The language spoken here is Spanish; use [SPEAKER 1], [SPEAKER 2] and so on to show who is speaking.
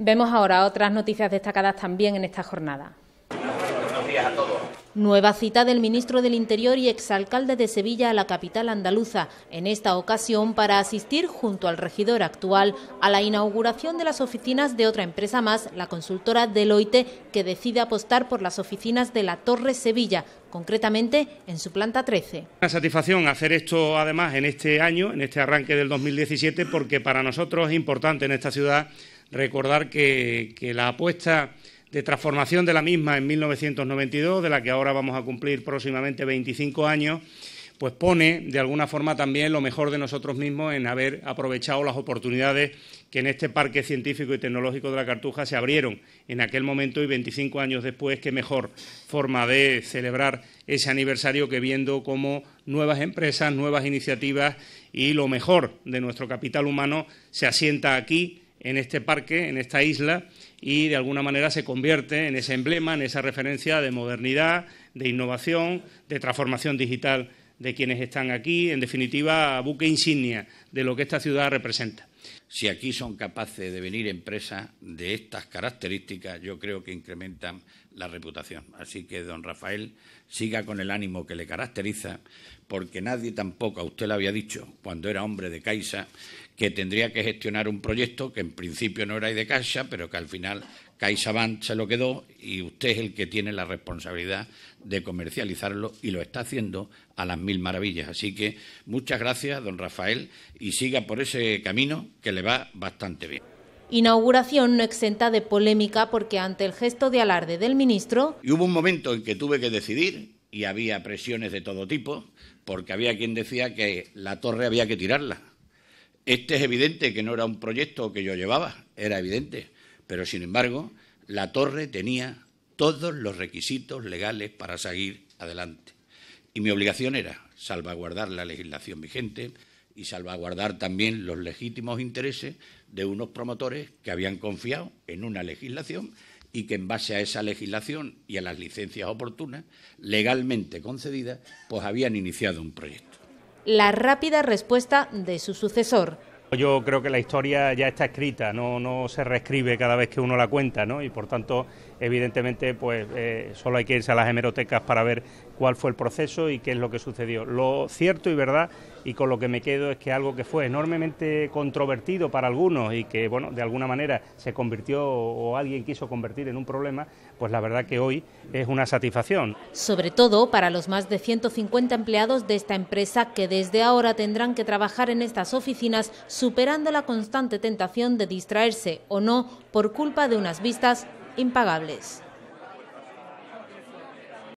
[SPEAKER 1] Vemos ahora otras noticias destacadas también en esta jornada. Nueva cita del ministro del Interior y exalcalde de Sevilla a la capital andaluza, en esta ocasión para asistir junto al regidor actual a la inauguración de las oficinas de otra empresa más, la consultora Deloitte, que decide apostar por las oficinas de la Torre Sevilla, concretamente en su planta 13.
[SPEAKER 2] Una satisfacción hacer esto además en este año, en este arranque del 2017, porque para nosotros es importante en esta ciudad Recordar que, la apuesta de transformación de la misma en 1992, de la que ahora vamos a cumplir próximamente 25 años, pues pone de alguna forma también lo mejor de nosotros mismos en haber aprovechado las oportunidades que en este parque científico y tecnológico de la Cartuja se abrieron en aquel momento y 25 años después, qué mejor forma de celebrar ese aniversario que viendo cómo nuevas empresas, nuevas iniciativas y lo mejor de nuestro capital humano se asienta aquí en este parque, en esta isla, y de alguna manera se convierte en ese emblema, en esa referencia de modernidad, de innovación, de transformación digital de quienes están aquí, en definitiva, buque insignia de lo que esta ciudad representa.
[SPEAKER 3] Si aquí son capaces de venir empresas de estas características, yo creo que incrementan la reputación. Así que, don Rafael, siga con el ánimo que le caracteriza, porque nadie tampoco, a usted le había dicho, cuando era hombre de Caixa, que tendría que gestionar un proyecto que en principio no era de Caixa, pero que al final CaixaBank se lo quedó y usted es el que tiene la responsabilidad de comercializarlo y lo está haciendo a las mil maravillas. Así que muchas gracias, don Rafael, y siga por ese camino que le va bastante bien.
[SPEAKER 1] Inauguración no exenta de polémica porque ante el gesto de alarde del ministro...
[SPEAKER 3] Y hubo un momento en que tuve que decidir y había presiones de todo tipo porque había quien decía que la torre había que tirarla este es evidente que no era un proyecto que yo llevaba, era evidente, pero sin embargo la torre tenía todos los requisitos legales para seguir adelante. Y mi obligación era salvaguardar la legislación vigente y salvaguardar también los legítimos intereses de unos promotores que habían confiado en una legislación y que en base a esa legislación y a las licencias oportunas, legalmente concedidas, pues habían iniciado un proyecto
[SPEAKER 1] la rápida respuesta de su sucesor.
[SPEAKER 3] Yo creo que la historia ya está escrita, no, no se reescribe
[SPEAKER 2] cada vez que uno la cuenta, ¿no? Y por tanto, evidentemente, pues eh, solo hay que irse a las hemerotecas para ver cuál fue el proceso y qué es lo que sucedió. Lo cierto y verdad y con lo que me quedo es que algo que fue enormemente controvertido para algunos y que bueno, de alguna manera se convirtió o alguien quiso convertir en un problema, pues la verdad que hoy es una satisfacción.
[SPEAKER 1] Sobre todo para los más de 150 empleados de esta empresa que desde ahora tendrán que trabajar en estas oficinas superando la constante tentación de distraerse o no por culpa de unas vistas impagables.